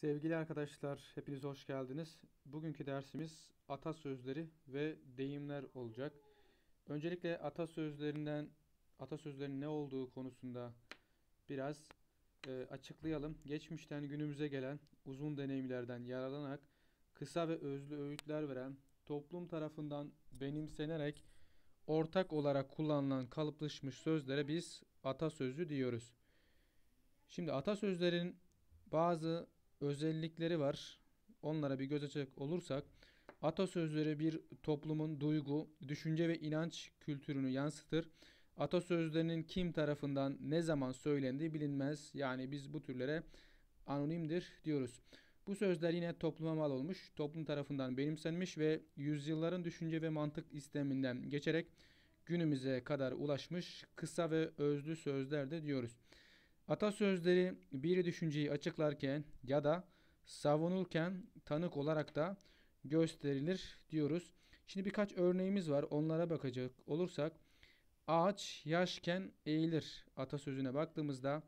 Sevgili arkadaşlar, hepiniz hoş geldiniz. Bugünkü dersimiz atasözleri ve deyimler olacak. Öncelikle atasözlerinden atasözlerin ne olduğu konusunda biraz e, açıklayalım. Geçmişten günümüze gelen uzun deneyimlerden yararlanarak kısa ve özlü öğütler veren, toplum tarafından benimsenerek ortak olarak kullanılan kalıplaşmış sözlere biz atasözü diyoruz. Şimdi atasözlerin bazı özellikleri var. Onlara bir göz açacak olursak atasözleri bir toplumun duygu, düşünce ve inanç kültürünü yansıtır. Atasözlerinin kim tarafından ne zaman söylendiği bilinmez. Yani biz bu türlere anonimdir diyoruz. Bu sözler yine topluma mal olmuş, toplum tarafından benimsenmiş ve yüzyılların düşünce ve mantık isteminden geçerek günümüze kadar ulaşmış kısa ve özlü sözler de diyoruz. Atasözleri bir düşünceyi açıklarken ya da savunurken tanık olarak da gösterilir diyoruz. Şimdi birkaç örneğimiz var. Onlara bakacak olursak ağaç yaşken eğilir atasözüne baktığımızda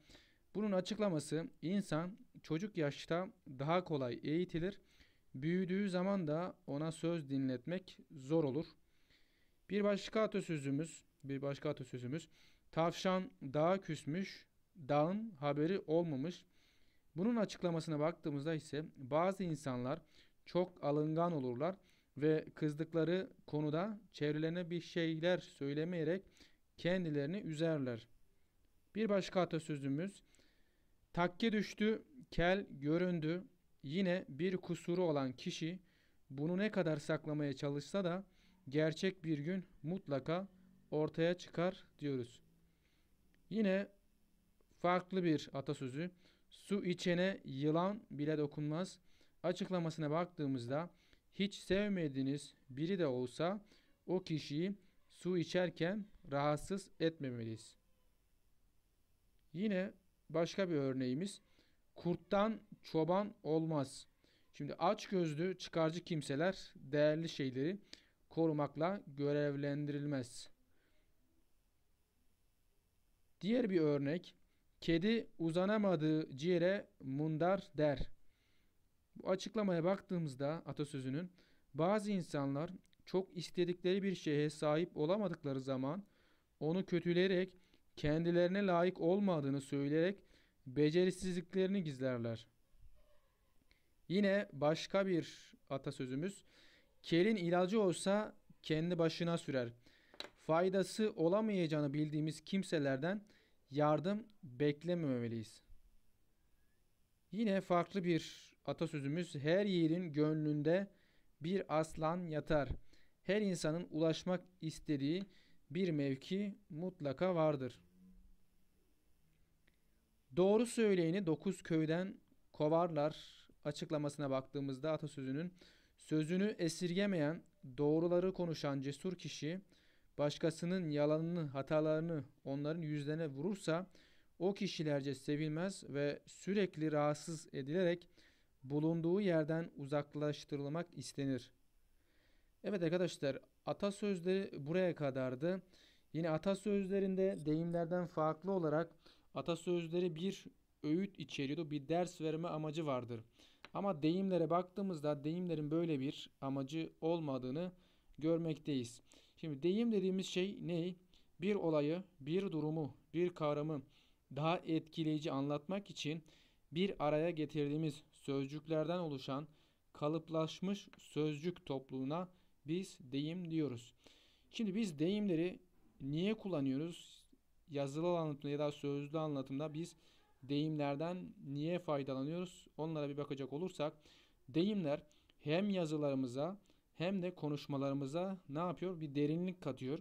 bunun açıklaması insan çocuk yaşta daha kolay eğitilir. Büyüdüğü zaman da ona söz dinletmek zor olur. Bir başka atasözümüz, bir başka atasözümüz tavşan daha küsmüş, dağın haberi olmamış. Bunun açıklamasına baktığımızda ise bazı insanlar çok alıngan olurlar ve kızdıkları konuda çevrelerine bir şeyler söylemeyerek kendilerini üzerler. Bir başka atasözümüz takke düştü, kel göründü. Yine bir kusuru olan kişi bunu ne kadar saklamaya çalışsa da gerçek bir gün mutlaka ortaya çıkar diyoruz. Yine farklı bir atasözü. Su içene yılan bile dokunmaz. Açıklamasına baktığımızda hiç sevmediğiniz biri de olsa o kişiyi su içerken rahatsız etmemeliyiz. Yine başka bir örneğimiz kurttan çoban olmaz. Şimdi aç gözlü çıkarcı kimseler değerli şeyleri korumakla görevlendirilmez. Diğer bir örnek Kedi uzanamadığı ciğere mundar der. Bu açıklamaya baktığımızda atasözünün bazı insanlar çok istedikleri bir şeye sahip olamadıkları zaman onu kötüleyerek kendilerine layık olmadığını söyleyerek becerisizliklerini gizlerler. Yine başka bir atasözümüz kelin ilacı olsa kendi başına sürer. Faydası olamayacağını bildiğimiz kimselerden yardım beklememeliyiz. Yine farklı bir atasözümüz her yerin gönlünde bir aslan yatar. Her insanın ulaşmak istediği bir mevki mutlaka vardır. Doğru söyleyeni dokuz köyden kovarlar açıklamasına baktığımızda atasözünün sözünü esirgemeyen doğruları konuşan cesur kişi başkasının yalanını, hatalarını onların yüzlerine vurursa o kişilerce sevilmez ve sürekli rahatsız edilerek bulunduğu yerden uzaklaştırılmak istenir. Evet arkadaşlar atasözleri buraya kadardı. Yine atasözlerinde deyimlerden farklı olarak atasözleri bir öğüt içeriyordu. Bir ders verme amacı vardır. Ama deyimlere baktığımızda deyimlerin böyle bir amacı olmadığını görmekteyiz. Şimdi deyim dediğimiz şey ne? Bir olayı, bir durumu, bir kavramı daha etkileyici anlatmak için bir araya getirdiğimiz sözcüklerden oluşan kalıplaşmış sözcük topluluğuna biz deyim diyoruz. Şimdi biz deyimleri niye kullanıyoruz? Yazılı anlatımda ya da sözlü anlatımda biz deyimlerden niye faydalanıyoruz? Onlara bir bakacak olursak deyimler hem yazılarımıza hem de konuşmalarımıza ne yapıyor? Bir derinlik katıyor.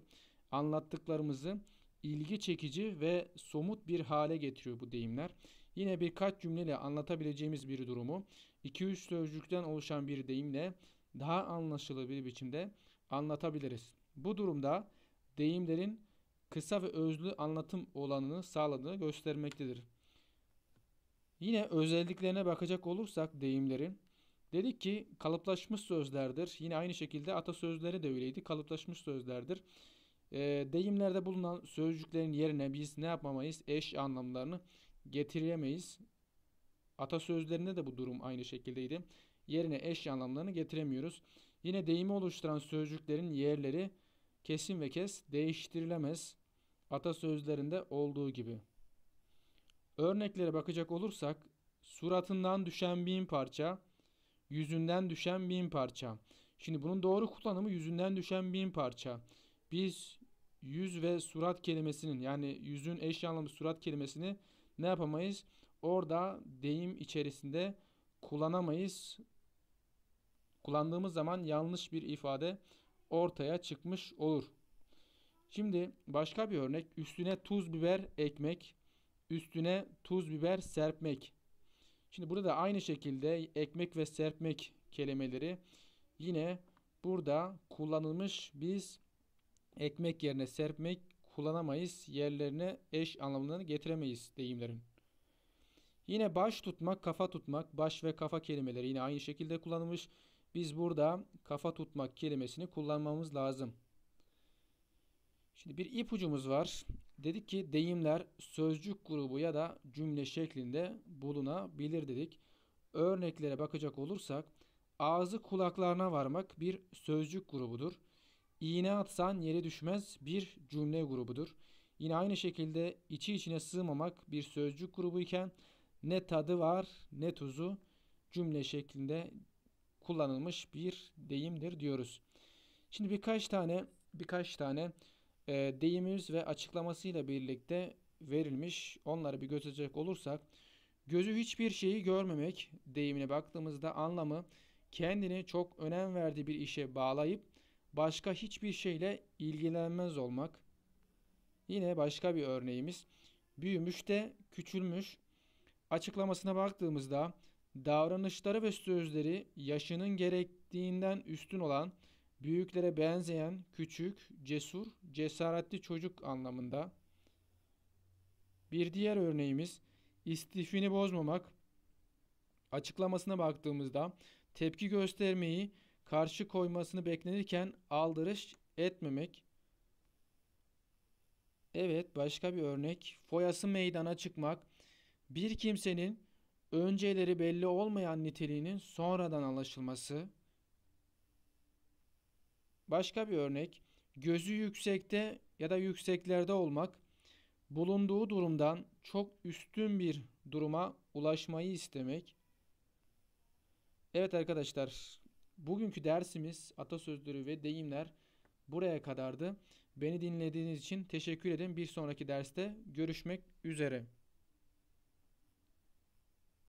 Anlattıklarımızı ilgi çekici ve somut bir hale getiriyor bu deyimler. Yine birkaç cümleyle anlatabileceğimiz bir durumu 2-3 sözcükten oluşan bir deyimle daha anlaşılır bir biçimde anlatabiliriz. Bu durumda deyimlerin kısa ve özlü anlatım olanını sağladığını göstermektedir. Yine özelliklerine bakacak olursak deyimlerin Dedik ki kalıplaşmış sözlerdir. Yine aynı şekilde atasözleri de öyleydi. Kalıplaşmış sözlerdir. E, deyimlerde bulunan sözcüklerin yerine biz ne yapmamayız Eş anlamlarını getiremeyiz. Atasözlerinde de bu durum aynı şekildeydi. Yerine eş anlamlarını getiremiyoruz. Yine deyimi oluşturan sözcüklerin yerleri kesin ve kes değiştirilemez. Atasözlerinde olduğu gibi. Örneklere bakacak olursak suratından düşen bin parça, yüzünden düşen bin parça. Şimdi bunun doğru kullanımı yüzünden düşen bin parça. Biz yüz ve surat kelimesinin yani yüzün eş anlamı surat kelimesini ne yapamayız? Orada deyim içerisinde kullanamayız. Kullandığımız zaman yanlış bir ifade ortaya çıkmış olur. Şimdi başka bir örnek üstüne tuz biber ekmek, üstüne tuz biber serpmek. Şimdi burada da aynı şekilde ekmek ve serpmek kelimeleri yine burada kullanılmış biz ekmek yerine serpmek kullanamayız. Yerlerine eş anlamlarını getiremeyiz deyimlerin. Yine baş tutmak, kafa tutmak, baş ve kafa kelimeleri yine aynı şekilde kullanılmış. Biz burada kafa tutmak kelimesini kullanmamız lazım. Şimdi bir ipucumuz var. Dedik ki deyimler sözcük grubu ya da cümle şeklinde bulunabilir dedik. Örneklere bakacak olursak ağzı kulaklarına varmak bir sözcük grubudur. İğne atsan yere düşmez bir cümle grubudur. Yine aynı şekilde içi içine sığmamak bir sözcük grubu iken ne tadı var ne tuzu cümle şeklinde kullanılmış bir deyimdir diyoruz. Şimdi birkaç tane birkaç tane ee, deyimimiz ve açıklamasıyla birlikte verilmiş. Onları bir götürecek olursak gözü hiçbir şeyi görmemek deyimine baktığımızda anlamı kendini çok önem verdiği bir işe bağlayıp başka hiçbir şeyle ilgilenmez olmak. Yine başka bir örneğimiz büyümüş de küçülmüş. Açıklamasına baktığımızda davranışları ve sözleri yaşının gerektiğinden üstün olan Büyüklere benzeyen, küçük, cesur, cesaretli çocuk anlamında. Bir diğer örneğimiz istifini bozmamak. Açıklamasına baktığımızda tepki göstermeyi, karşı koymasını beklenirken aldırış etmemek. Evet, başka bir örnek. Foyası meydana çıkmak. Bir kimsenin önceleri belli olmayan niteliğinin sonradan anlaşılması Başka bir örnek gözü yüksekte ya da yükseklerde olmak bulunduğu durumdan çok üstün bir duruma ulaşmayı istemek. Evet arkadaşlar bugünkü dersimiz atasözleri ve deyimler buraya kadardı. Beni dinlediğiniz için teşekkür ederim. Bir sonraki derste görüşmek üzere.